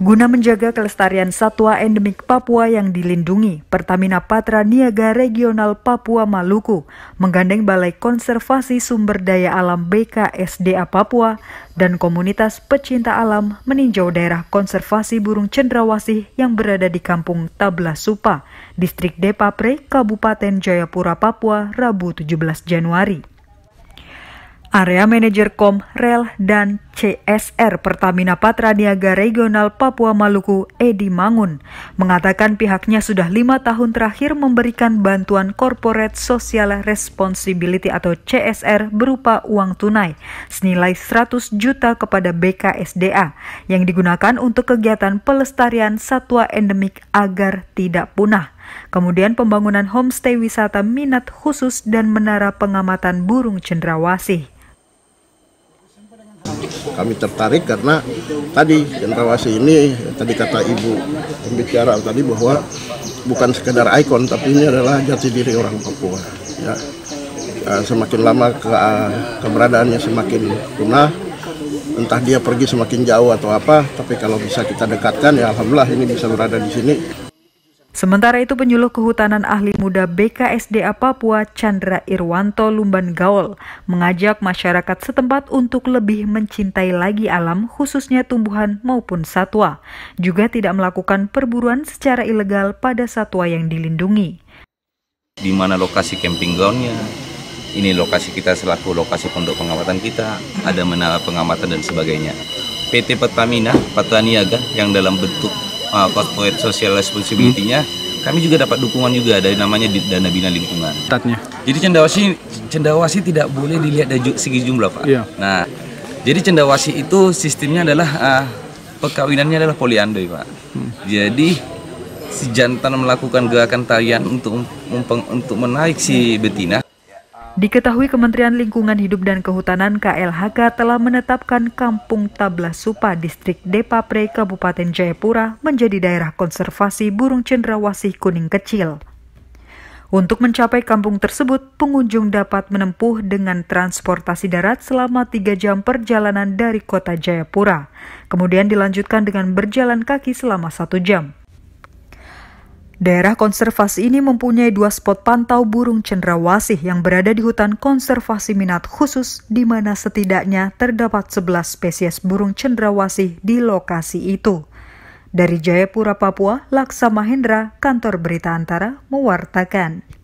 Guna menjaga kelestarian satwa endemik Papua yang dilindungi, Pertamina Patra Niaga Regional Papua Maluku menggandeng Balai Konservasi Sumber Daya Alam BKSDA Papua dan komunitas pecinta alam meninjau daerah konservasi burung cendrawasih yang berada di Kampung Tabla Supa, Distrik Depapre, Kabupaten Jayapura, Papua, Rabu 17 Januari. Area Manager Kom, Rel, dan CSR Pertamina Patraniaga Regional Papua Maluku, Edi Mangun, mengatakan pihaknya sudah lima tahun terakhir memberikan bantuan Corporate Social Responsibility atau CSR berupa uang tunai senilai 100 juta kepada BKSDA yang digunakan untuk kegiatan pelestarian satwa endemik agar tidak punah. Kemudian pembangunan homestay wisata minat khusus dan menara pengamatan burung cendrawasih. Kami tertarik karena tadi cendrawasi ini tadi kata ibu pembicara tadi bahwa bukan sekedar ikon tapi ini adalah jati diri orang Papua. Ya. ya. semakin lama ke, keberadaannya semakin punah, entah dia pergi semakin jauh atau apa, tapi kalau bisa kita dekatkan ya alhamdulillah ini bisa berada di sini. Sementara itu penyuluh kehutanan ahli muda BKSDA Papua Chandra Irwanto Lumban Gaul mengajak masyarakat setempat untuk lebih mencintai lagi alam khususnya tumbuhan maupun satwa, juga tidak melakukan perburuan secara ilegal pada satwa yang dilindungi. Di mana lokasi camping groundnya, ini lokasi kita selaku lokasi pondok pengamatan kita, ada menara pengamatan dan sebagainya. PT Pertamina, Patraniaga yang dalam bentuk uh, corporate social responsibility-nya, hmm. kami juga dapat dukungan juga dari namanya dana bina lingkungan. Tatnya. Jadi cendawasi cendawasi tidak boleh dilihat dari segi jumlah, Pak. Iya. Nah, jadi cendawasi itu sistemnya adalah uh, perkawinannya adalah poliandri Pak. Hmm. Jadi si jantan melakukan gerakan tarian untuk untuk menarik si betina Diketahui Kementerian Lingkungan Hidup dan Kehutanan KLHK telah menetapkan Kampung Tablasupa, Distrik Depapre Kabupaten Jayapura menjadi daerah konservasi burung cendrawasih kuning kecil. Untuk mencapai kampung tersebut, pengunjung dapat menempuh dengan transportasi darat selama tiga jam perjalanan dari kota Jayapura. Kemudian dilanjutkan dengan berjalan kaki selama satu jam. Daerah konservasi ini mempunyai dua spot pantau burung cendrawasih yang berada di hutan konservasi minat khusus di mana setidaknya terdapat 11 spesies burung cendrawasih di lokasi itu. Dari Jayapura, Papua, Laksa Mahendra, Kantor Berita Antara, mewartakan.